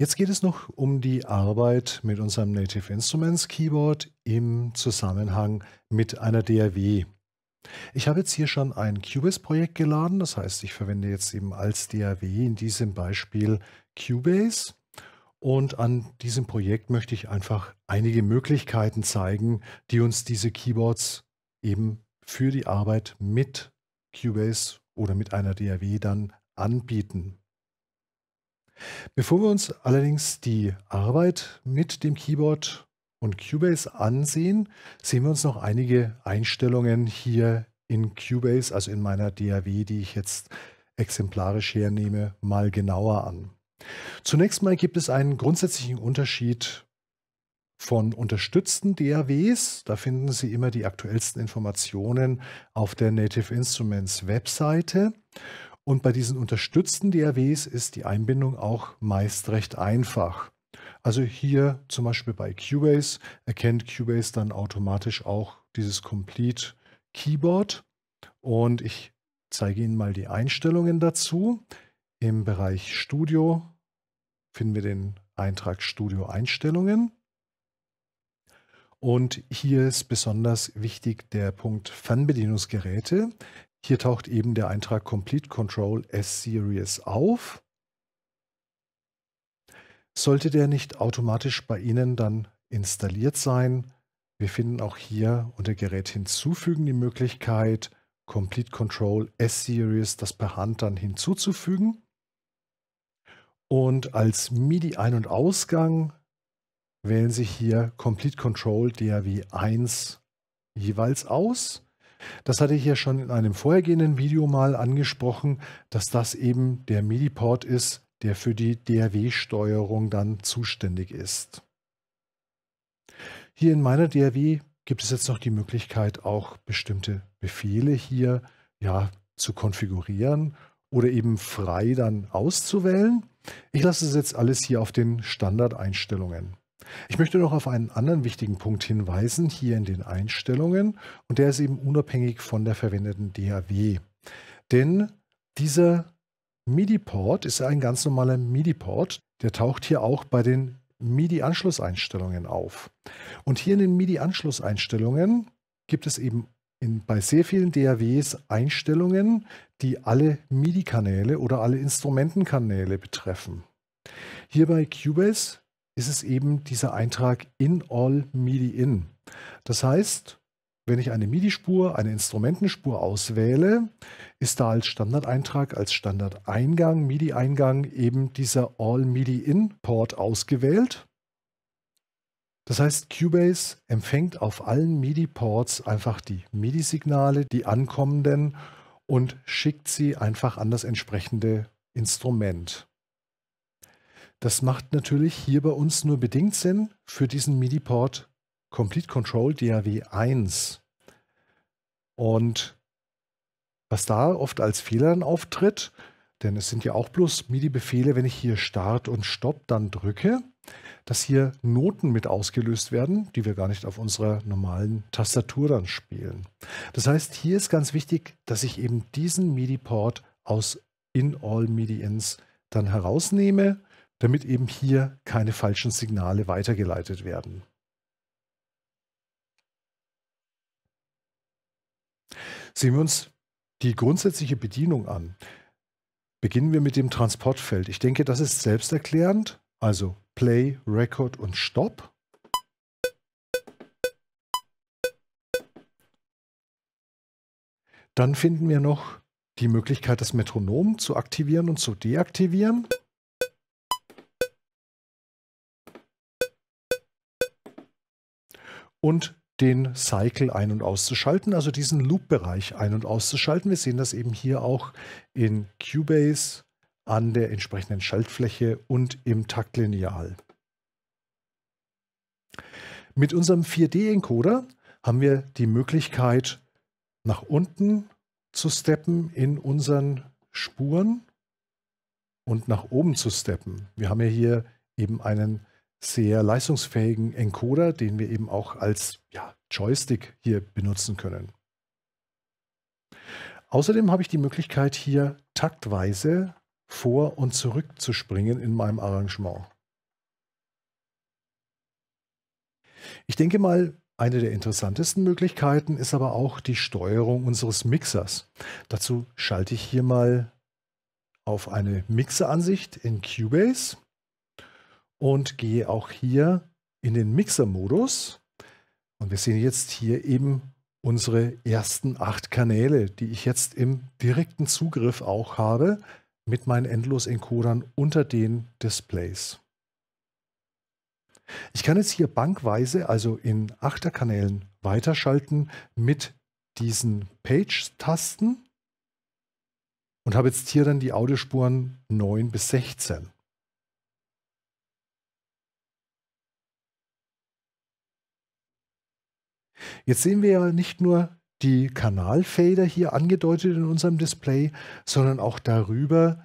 Jetzt geht es noch um die Arbeit mit unserem Native Instruments Keyboard im Zusammenhang mit einer DAW. Ich habe jetzt hier schon ein Cubase-Projekt geladen, das heißt, ich verwende jetzt eben als DAW in diesem Beispiel Cubase. Und an diesem Projekt möchte ich einfach einige Möglichkeiten zeigen, die uns diese Keyboards eben für die Arbeit mit Cubase oder mit einer DAW dann anbieten. Bevor wir uns allerdings die Arbeit mit dem Keyboard und Cubase ansehen, sehen wir uns noch einige Einstellungen hier in Cubase, also in meiner DAW, die ich jetzt exemplarisch hernehme, mal genauer an. Zunächst mal gibt es einen grundsätzlichen Unterschied von unterstützten DAWs. Da finden Sie immer die aktuellsten Informationen auf der Native Instruments Webseite. Und bei diesen unterstützten DAWs ist die Einbindung auch meist recht einfach. Also hier zum Beispiel bei Cubase erkennt Cubase dann automatisch auch dieses Complete Keyboard. Und ich zeige Ihnen mal die Einstellungen dazu. Im Bereich Studio finden wir den Eintrag Studio Einstellungen. Und hier ist besonders wichtig der Punkt Fernbedienungsgeräte. Hier taucht eben der Eintrag Complete Control S-Series auf. Sollte der nicht automatisch bei Ihnen dann installiert sein, wir finden auch hier unter Gerät hinzufügen die Möglichkeit, Complete Control S-Series das per Hand dann hinzuzufügen. Und als MIDI-Ein- und Ausgang wählen Sie hier Complete Control DAW 1 jeweils aus. Das hatte ich ja schon in einem vorhergehenden Video mal angesprochen, dass das eben der MIDI-Port ist, der für die DRW-Steuerung dann zuständig ist. Hier in meiner DRW gibt es jetzt noch die Möglichkeit, auch bestimmte Befehle hier ja, zu konfigurieren oder eben frei dann auszuwählen. Ich lasse es jetzt alles hier auf den Standardeinstellungen. Ich möchte noch auf einen anderen wichtigen Punkt hinweisen, hier in den Einstellungen, und der ist eben unabhängig von der verwendeten DAW. Denn dieser MIDI-Port ist ein ganz normaler MIDI-Port, der taucht hier auch bei den MIDI-Anschlusseinstellungen auf. Und hier in den MIDI-Anschlusseinstellungen gibt es eben in, bei sehr vielen DAWs Einstellungen, die alle MIDI-Kanäle oder alle Instrumentenkanäle betreffen. Hier bei Cubase ist es eben dieser Eintrag in all MIDI in. Das heißt, wenn ich eine MIDI-Spur, eine Instrumentenspur auswähle, ist da als Standardeintrag, als Standardeingang, MIDI-Eingang eben dieser All MIDI-In-Port ausgewählt. Das heißt, Cubase empfängt auf allen MIDI-Ports einfach die MIDI-Signale, die ankommenden, und schickt sie einfach an das entsprechende Instrument. Das macht natürlich hier bei uns nur bedingt Sinn für diesen MIDI-Port Complete Control DAW 1. Und was da oft als Fehler dann auftritt, denn es sind ja auch bloß MIDI-Befehle, wenn ich hier Start und Stopp dann drücke, dass hier Noten mit ausgelöst werden, die wir gar nicht auf unserer normalen Tastatur dann spielen. Das heißt, hier ist ganz wichtig, dass ich eben diesen MIDI-Port aus In All MIDI-Ins dann herausnehme damit eben hier keine falschen Signale weitergeleitet werden. Sehen wir uns die grundsätzliche Bedienung an. Beginnen wir mit dem Transportfeld. Ich denke, das ist selbsterklärend. Also Play, Record und Stop. Dann finden wir noch die Möglichkeit, das Metronom zu aktivieren und zu deaktivieren. und den Cycle ein- und auszuschalten, also diesen Loop-Bereich ein- und auszuschalten. Wir sehen das eben hier auch in Cubase an der entsprechenden Schaltfläche und im Taktlineal. Mit unserem 4D-Encoder haben wir die Möglichkeit, nach unten zu steppen in unseren Spuren und nach oben zu steppen. Wir haben ja hier eben einen sehr leistungsfähigen Encoder, den wir eben auch als ja, Joystick hier benutzen können. Außerdem habe ich die Möglichkeit, hier taktweise vor und zurück zu springen in meinem Arrangement. Ich denke mal, eine der interessantesten Möglichkeiten ist aber auch die Steuerung unseres Mixers. Dazu schalte ich hier mal auf eine Mixeransicht in Cubase und gehe auch hier in den Mixer-Modus. Und wir sehen jetzt hier eben unsere ersten acht Kanäle, die ich jetzt im direkten Zugriff auch habe mit meinen Endlos-Encodern unter den Displays. Ich kann jetzt hier bankweise, also in Achterkanälen, weiterschalten mit diesen Page-Tasten und habe jetzt hier dann die Audiospuren 9 bis 16. Jetzt sehen wir ja nicht nur die Kanalfader hier angedeutet in unserem Display, sondern auch darüber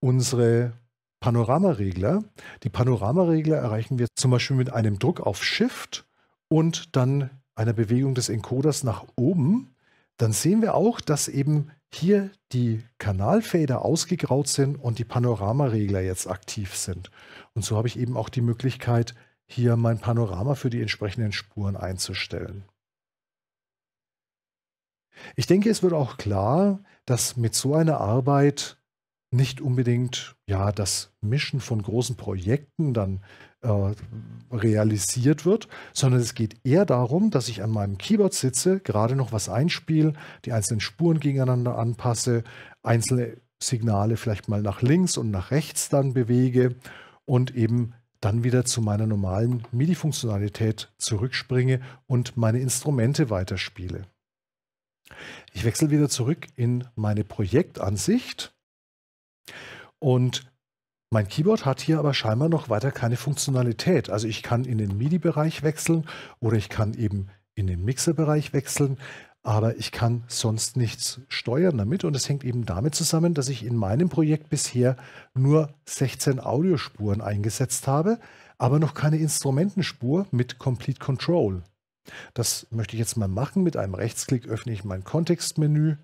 unsere Panoramaregler. Die Panoramaregler erreichen wir zum Beispiel mit einem Druck auf Shift und dann einer Bewegung des Encoders nach oben. Dann sehen wir auch, dass eben hier die Kanalfader ausgegraut sind und die Panoramaregler jetzt aktiv sind. Und so habe ich eben auch die Möglichkeit, hier mein Panorama für die entsprechenden Spuren einzustellen. Ich denke, es wird auch klar, dass mit so einer Arbeit nicht unbedingt ja das Mischen von großen Projekten dann äh, realisiert wird, sondern es geht eher darum, dass ich an meinem Keyboard sitze, gerade noch was einspiele, die einzelnen Spuren gegeneinander anpasse, einzelne Signale vielleicht mal nach links und nach rechts dann bewege und eben dann wieder zu meiner normalen MIDI-Funktionalität zurückspringe und meine Instrumente weiterspiele. Ich wechsle wieder zurück in meine Projektansicht und mein Keyboard hat hier aber scheinbar noch weiter keine Funktionalität. Also ich kann in den MIDI-Bereich wechseln oder ich kann eben in den Mixer-Bereich wechseln, aber ich kann sonst nichts steuern damit und es hängt eben damit zusammen, dass ich in meinem Projekt bisher nur 16 Audiospuren eingesetzt habe, aber noch keine Instrumentenspur mit Complete Control. Das möchte ich jetzt mal machen. Mit einem Rechtsklick öffne ich mein Kontextmenü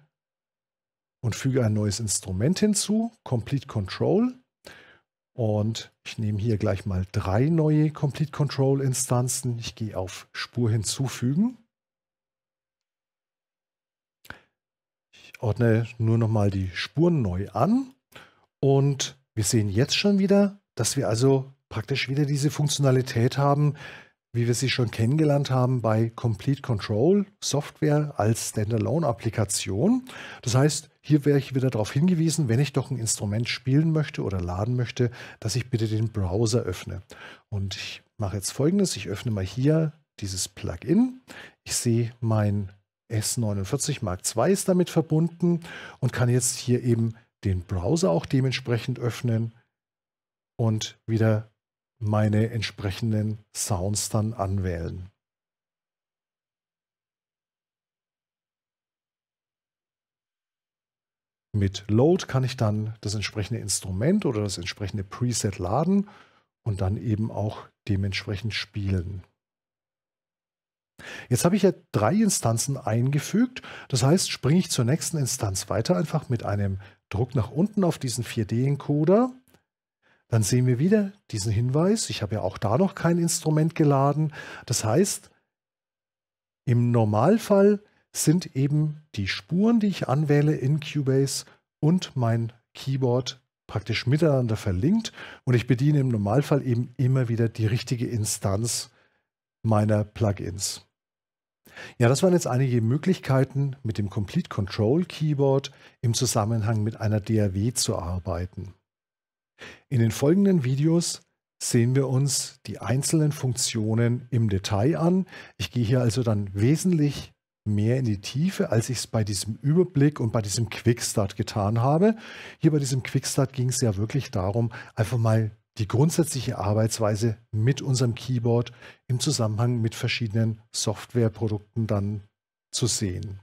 und füge ein neues Instrument hinzu, Complete Control. Und ich nehme hier gleich mal drei neue Complete Control Instanzen. Ich gehe auf Spur hinzufügen. Ich ordne nur noch mal die Spuren neu an. Und wir sehen jetzt schon wieder, dass wir also praktisch wieder diese Funktionalität haben, wie wir sie schon kennengelernt haben bei Complete Control Software als Standalone-Applikation. Das heißt, hier wäre ich wieder darauf hingewiesen, wenn ich doch ein Instrument spielen möchte oder laden möchte, dass ich bitte den Browser öffne. Und ich mache jetzt folgendes, ich öffne mal hier dieses Plugin. Ich sehe mein S49 Mark II ist damit verbunden und kann jetzt hier eben den Browser auch dementsprechend öffnen und wieder meine entsprechenden Sounds dann anwählen. Mit Load kann ich dann das entsprechende Instrument oder das entsprechende Preset laden und dann eben auch dementsprechend spielen. Jetzt habe ich ja drei Instanzen eingefügt. Das heißt, springe ich zur nächsten Instanz weiter, einfach mit einem Druck nach unten auf diesen 4D-Encoder dann sehen wir wieder diesen Hinweis, ich habe ja auch da noch kein Instrument geladen. Das heißt, im Normalfall sind eben die Spuren, die ich anwähle in Cubase und mein Keyboard praktisch miteinander verlinkt und ich bediene im Normalfall eben immer wieder die richtige Instanz meiner Plugins. Ja, das waren jetzt einige Möglichkeiten, mit dem Complete Control Keyboard im Zusammenhang mit einer DAW zu arbeiten. In den folgenden Videos sehen wir uns die einzelnen Funktionen im Detail an. Ich gehe hier also dann wesentlich mehr in die Tiefe, als ich es bei diesem Überblick und bei diesem Quickstart getan habe. Hier bei diesem Quickstart ging es ja wirklich darum, einfach mal die grundsätzliche Arbeitsweise mit unserem Keyboard im Zusammenhang mit verschiedenen Softwareprodukten dann zu sehen.